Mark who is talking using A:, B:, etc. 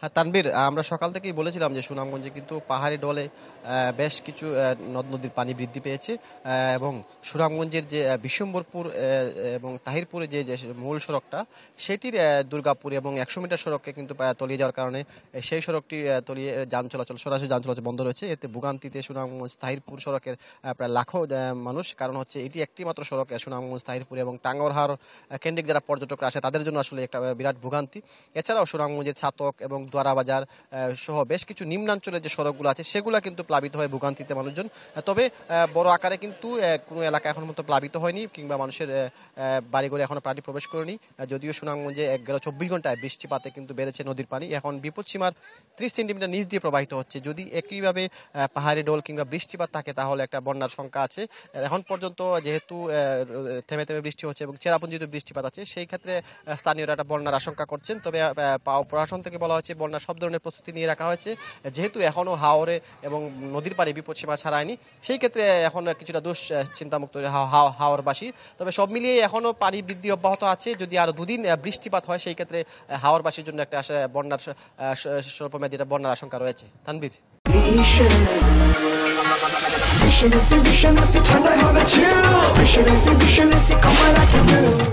A: হ্যাঁ তানবীর আমরা সকাল থেকেই বলেছিলাম যে সুনামগঞ্জে কিন্তু পাহাড়ি ডলে বেশ কিছু নদ নদীর পানি বৃদ্ধি পেয়েছে এবং সুনামগঞ্জের যে বিশ্বম্বরপুর এবং তাহিরপুরে যে যে মূল সড়কটা সেটির দুর্গাপুর এবং একশো মিটার সড়ককে কিন্তু তলিয়ে যাওয়ার কারণে সেই সড়কটি তলিয়ে যান চলাচল সরাসরি যান চলাচল বন্ধ রয়েছে এতে ভুগান্তিতে সুনামগঞ্জ তাহিরপুর সড়কের প্রায় লাখো মানুষ কারণ হচ্ছে এটি একটি মাত্র সড়ক সুনামগঞ্জ তাহিরপুর এবং টাঙ্গরহার কেন্দ্রিক যারা পর্যটকরা আসে তাদের জন্য আসলে একটা বিরাট ভুগান্তি এছাড়াও সুনামগঞ্জের ছাতক এবং দোয়ারা বাজার সহ বেশ কিছু নিম্নাঞ্চলের যে সড়কগুলো আছে সেগুলো কিন্তু প্লাবিত হয় ভোগান্তিতে মানুষজন তবে বড় আকারে কিন্তু কোনো এলাকা এখন মতো প্লাবিত হয়নি কিংবা মানুষের বাড়িঘরে এখনও পানি প্রবেশ করেনি যদিও সুনামগঞ্জে এক গেল চব্বিশ ঘন্টায় বৃষ্টিপাতে কিন্তু বেড়েছে নদীর পানি এখন সীমার ত্রিশ সেন্টিমিটার নিচ দিয়ে প্রবাহিত হচ্ছে যদি একইভাবে পাহাড়ি ডোল কিংবা বৃষ্টিপাত থাকে তাহলে একটা বন্যার সংখ্যা আছে এখন পর্যন্ত যেহেতু থেমে থেমে বৃষ্টি হচ্ছে এবং চেরাপুঞ্জিত বৃষ্টিপাত আছে সেই ক্ষেত্রে স্থানীয়রা একটা বন্যার আশঙ্কা করছেন তবে প্রশাসন থেকে বলা হচ্ছে বন্যা সব ধরনের প্রস্তুতি নিয়ে রাখা হয়েছে যেহেতু এখনও হাওরে এবং নদীর পাড়ে সীমা ছাড়ায়নি সেই ক্ষেত্রে এখন কিছুটা দোষ চিন্তামুক্ত হাওরবাসী তবে সব মিলিয়ে এখনও পানি বৃদ্ধি অব্যাহত আছে যদি আরও দুদিন বৃষ্টিপাত হয় সেই ক্ষেত্রে হাওরবাসীর জন্য একটা বন্যার স্বল্পমেয়াদী বন্যার আশঙ্কা রয়েছে Tanvir Vision is the vision is the thunder have a chill Vision is the vision is the come like a new